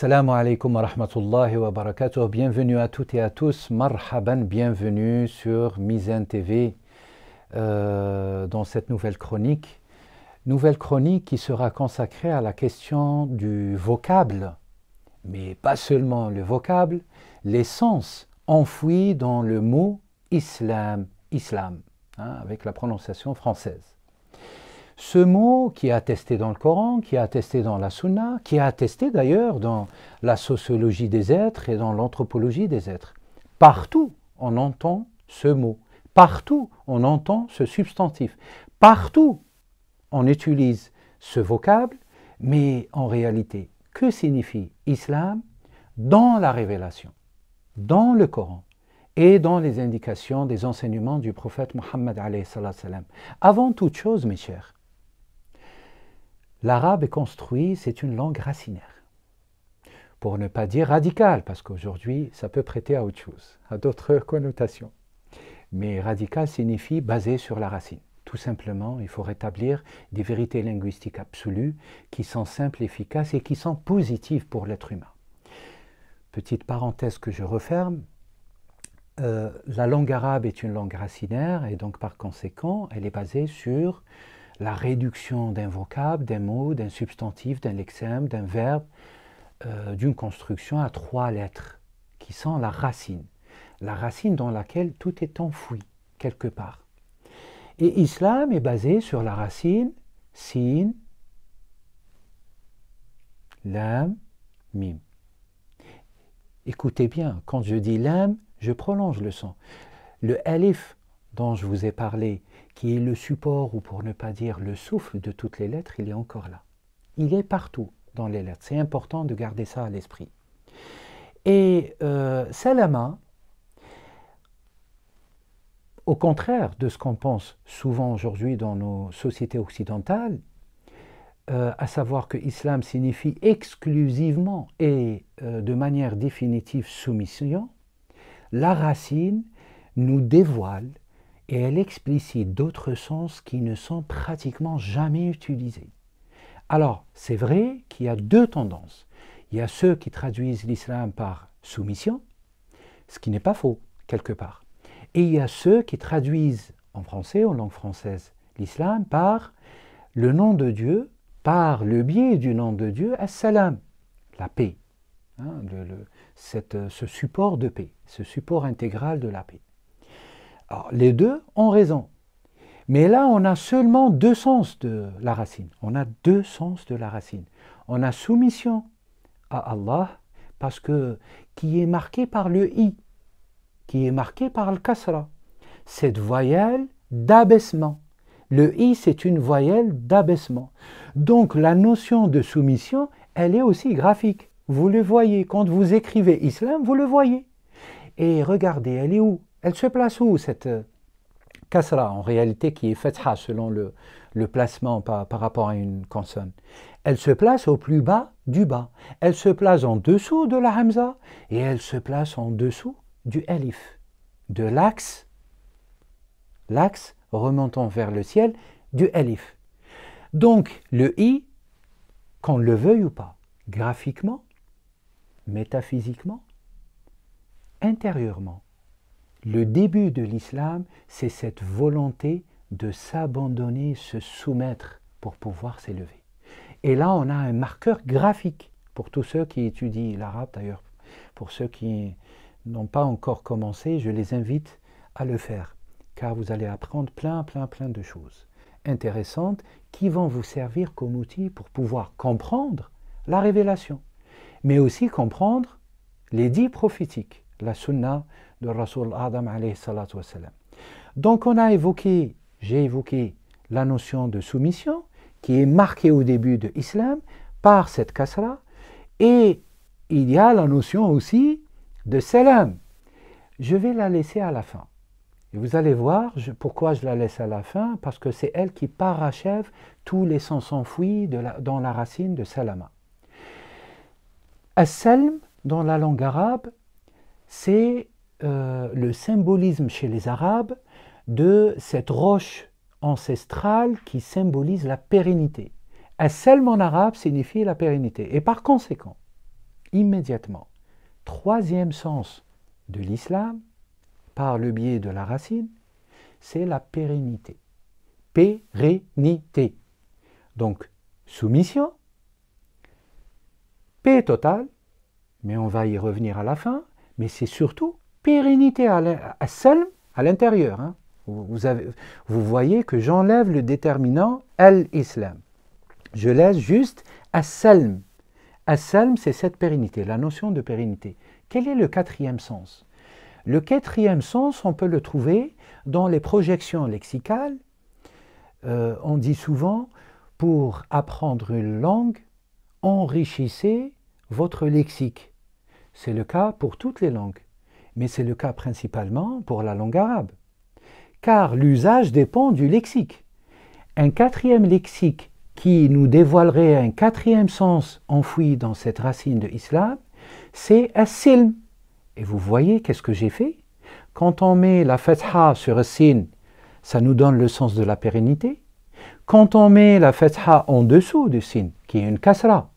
Salam alaikum wa rahmatullahi wa barakatuh. Bienvenue à toutes et à tous. Marhaban, bienvenue sur Mizan TV euh, dans cette nouvelle chronique. Nouvelle chronique qui sera consacrée à la question du vocable, mais pas seulement le vocable, l'essence enfouie dans le mot islam, islam, hein, avec la prononciation française. Ce mot qui est attesté dans le Coran, qui est attesté dans la Sunna, qui est attesté d'ailleurs dans la sociologie des êtres et dans l'anthropologie des êtres. Partout, on entend ce mot. Partout, on entend ce substantif. Partout, on utilise ce vocable, mais en réalité, que signifie islam dans la révélation, dans le Coran et dans les indications des enseignements du prophète Mohammed. Avant toute chose, mes chers, l'arabe est construit, c'est une langue racinaire. Pour ne pas dire radical, parce qu'aujourd'hui, ça peut prêter à autre chose, à d'autres connotations. Mais radical signifie basé sur la racine. Tout simplement, il faut rétablir des vérités linguistiques absolues qui sont simples, efficaces et qui sont positives pour l'être humain. Petite parenthèse que je referme, euh, la langue arabe est une langue racinaire et donc par conséquent, elle est basée sur la réduction d'un vocable, d'un mot, d'un substantif, d'un lexème, d'un verbe, euh, d'une construction à trois lettres, qui sont la racine, la racine dans laquelle tout est enfoui quelque part. Et islam est basé sur la racine sin, lam, mim. Écoutez bien, quand je dis lam, je prolonge le son. Le alif dont je vous ai parlé, qui est le support, ou pour ne pas dire le souffle de toutes les lettres, il est encore là. Il est partout dans les lettres. C'est important de garder ça à l'esprit. Et euh, Salama, au contraire de ce qu'on pense souvent aujourd'hui dans nos sociétés occidentales, euh, à savoir que l'islam signifie exclusivement et euh, de manière définitive soumission, la racine nous dévoile et elle explicite d'autres sens qui ne sont pratiquement jamais utilisés. Alors, c'est vrai qu'il y a deux tendances. Il y a ceux qui traduisent l'islam par soumission, ce qui n'est pas faux, quelque part. Et il y a ceux qui traduisent en français, en langue française, l'islam par le nom de Dieu, par le biais du nom de Dieu, assalam », la paix. Hein, ce support de paix, ce support intégral de la paix les deux ont raison. Mais là, on a seulement deux sens de la racine. On a deux sens de la racine. On a soumission à Allah, parce que qui est marqué par le i, qui est marqué par le kasra, cette voyelle d'abaissement. Le i, c'est une voyelle d'abaissement. Donc la notion de soumission, elle est aussi graphique. Vous le voyez, quand vous écrivez islam, vous le voyez. Et regardez, elle est où elle se place où cette euh, kasra en réalité qui est fatha selon le, placement par, rapport à une consonne Elle se place au plus bas du bas. Elle se place en dessous de la hamza et elle se place en dessous du Elif, de l'axe, l'axe remontant vers le ciel du Elif. Donc le i, qu'on le veuille ou pas, graphiquement, métaphysiquement, intérieurement, le début de l'islam, c'est cette volonté de s'abandonner, se soumettre pour pouvoir s'élever. Et là, on a un marqueur graphique pour tous ceux qui étudient l'arabe d'ailleurs. Pour ceux qui n'ont pas encore commencé, je les invite à le faire, car vous allez apprendre plein, plein, plein de choses intéressantes qui vont vous servir comme outil pour pouvoir comprendre la révélation, mais aussi comprendre les dits prophétiques, la sunna, de Rasul Adam Donc on a évoqué, j'ai évoqué la notion de soumission qui est marquée au début de l'islam par cette kasra et il y a la notion aussi de salam. Je vais la laisser à la fin. Et vous allez voir pourquoi je la laisse à la fin, parce que c'est elle qui parachève tous les sens enfouis dans la racine de salama. As-salm, dans la langue arabe, c'est euh, le symbolisme chez les Arabes de cette roche ancestrale qui symbolise la pérennité. Asselm en arabe signifie la pérennité. Et par conséquent, immédiatement, troisième sens de l'islam, par le biais de la racine, c'est la pérennité. Pérennité. Donc, soumission, paix totale, mais on va y revenir à la fin, mais c'est surtout pérennité à salm à l'intérieur. Hein. Vous, voyez que j'enlève le déterminant al-islam. Je laisse juste as-salm. salm c'est cette pérennité, la notion de pérennité. Quel est le quatrième sens Le quatrième sens, on peut le trouver dans les projections lexicales. Euh, on dit souvent, pour apprendre une langue, enrichissez votre lexique. C'est le cas pour toutes les langues mais c'est le cas principalement pour la langue arabe, car l'usage dépend du lexique. Un quatrième lexique qui nous dévoilerait un quatrième sens enfoui dans cette racine de l'islam, c'est as-silm. Et vous voyez qu'est-ce que j'ai fait Quand on met la fatha sur as-sin, ça nous donne le sens de la pérennité. Quand on met la fatha en dessous du sin, qui est une kasra,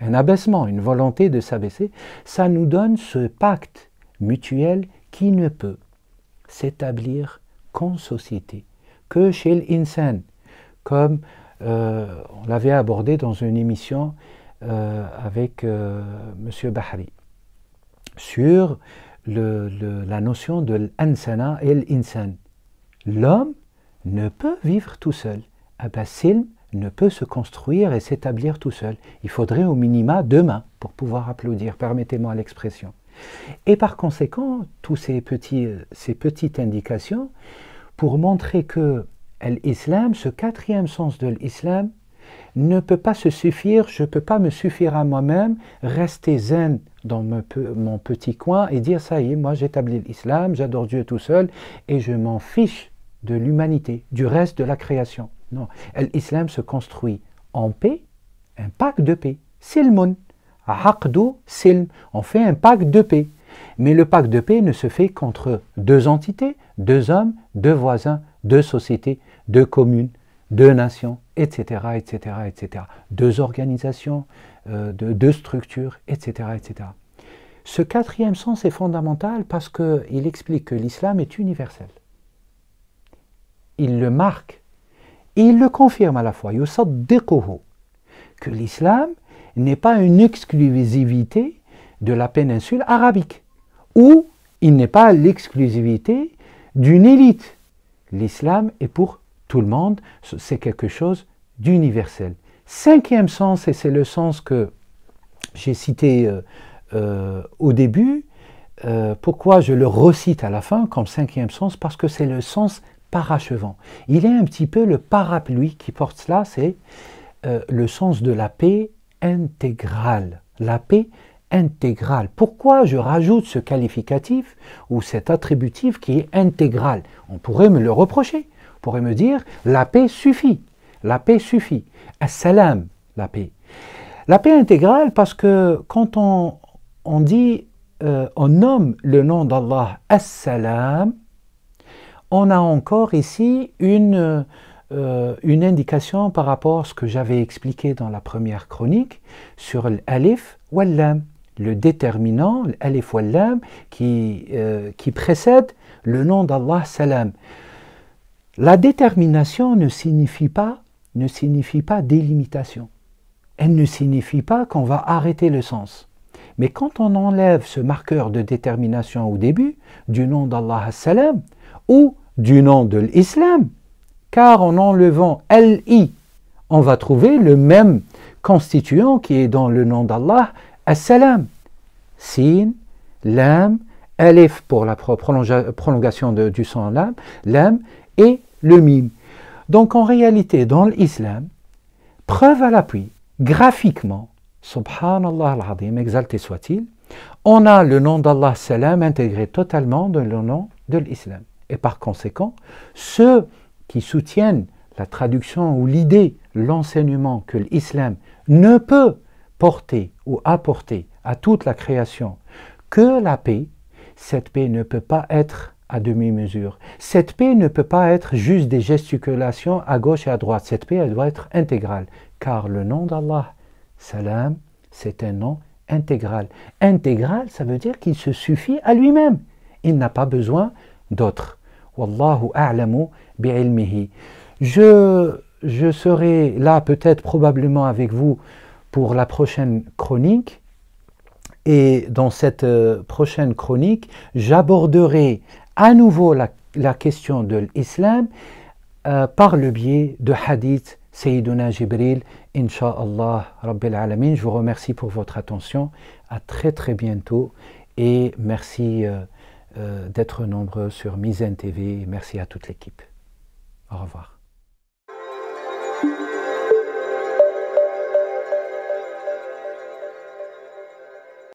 un abaissement, une volonté de s'abaisser, ça nous donne ce pacte mutuelle qui ne peut s'établir qu'en société, que chez l'insane, comme euh, on l'avait abordé dans une émission euh, avec euh, M. Bahri, sur la notion de l'ansana et l'insane. L'homme ne peut vivre tout seul. Abbasilm ne peut se construire et s'établir tout seul. Il faudrait au minima deux mains pour pouvoir applaudir, permettez-moi l'expression. Et par conséquent, toutes ces, petits, ces petites indications pour montrer que l'islam, ce quatrième sens de l'islam, ne peut pas se suffire, je ne peux pas me suffire à moi-même, rester zen dans mon, mon petit coin et dire ça y est, moi j'établis l'islam, j'adore Dieu tout seul et je m'en fiche de l'humanité, du reste de la création. Non, l'islam se construit en paix, un pacte de paix. C'est le monde on fait un pacte de paix. Mais le pacte de paix ne se fait qu'entre deux entités, deux hommes, deux voisins, deux sociétés, deux communes, deux nations, etc., etc., etc. Deux organisations, euh, deux structures, etc., etc. Ce quatrième sens est fondamental parce qu'il explique que l'islam est universel. Il le marque il le confirme à la fois, que l'islam n'est pas une exclusivité de la péninsule arabique, ou il n'est pas l'exclusivité d'une élite. L'islam est pour tout le monde, c'est quelque chose d'universel. Cinquième sens, et c'est le sens que j'ai cité euh, euh, au début, euh, pourquoi je le recite à la fin comme cinquième sens Parce que c'est le sens parachevant. Il est un petit peu le parapluie qui porte cela, c'est le sens de la paix intégrale. La paix intégrale. Pourquoi je rajoute ce qualificatif ou cet attributif qui est intégral On pourrait me le reprocher. On pourrait me dire la paix suffit. La paix suffit. Assalam, la paix. La paix intégrale parce que quand on, dit, euh, on nomme le nom d'Allah Assalam, on a encore ici une euh, une indication par rapport à ce que j'avais expliqué dans la première chronique sur l'alif ou l'am, le déterminant, l'alif ou l'am, euh, qui, précède le nom d'Allah salam. La détermination ne signifie pas, ne signifie pas délimitation. Elle ne signifie pas qu'on va arrêter le sens. Mais quand on enlève ce marqueur de détermination au début du nom d'Allah salam ou du nom de l'islam, car en enlevant Li, on va trouver le même constituant qui est dans le nom d'Allah, As-Salam, Sin, Lam, Alif pour la prolongation du son Lam, Lam et le Mim. Donc en réalité, dans l'islam, preuve à l'appui, graphiquement, subhanallah al-azim, exalté soit-il, on a le nom d'Allah salam intégré totalement dans le nom de l'islam. Et par conséquent, ce qui soutiennent la traduction ou l'idée, l'enseignement que l'islam ne peut porter ou apporter à toute la création que la paix, cette paix ne peut pas être à demi-mesure. Cette paix ne peut pas être juste des gesticulations à gauche et à droite. Cette paix, elle doit être intégrale. Car le nom d'Allah, Salam, c'est un nom intégral. Intégral, ça veut dire qu'il se suffit à lui-même. Il n'a pas besoin d'autres. Wallahu a'lamu bi'ilmihi. Je, je serai là peut-être probablement avec vous pour la prochaine chronique. Et dans cette euh, prochaine chronique, j'aborderai à nouveau la, question de l'islam euh, par le biais de hadith Sayyiduna Jibril, Inch'Allah Rabbil Alamin. Je vous remercie pour votre attention. À très très bientôt et merci. Euh, euh, d'être nombreux sur Misen TV. Merci à toute l'équipe. Au revoir.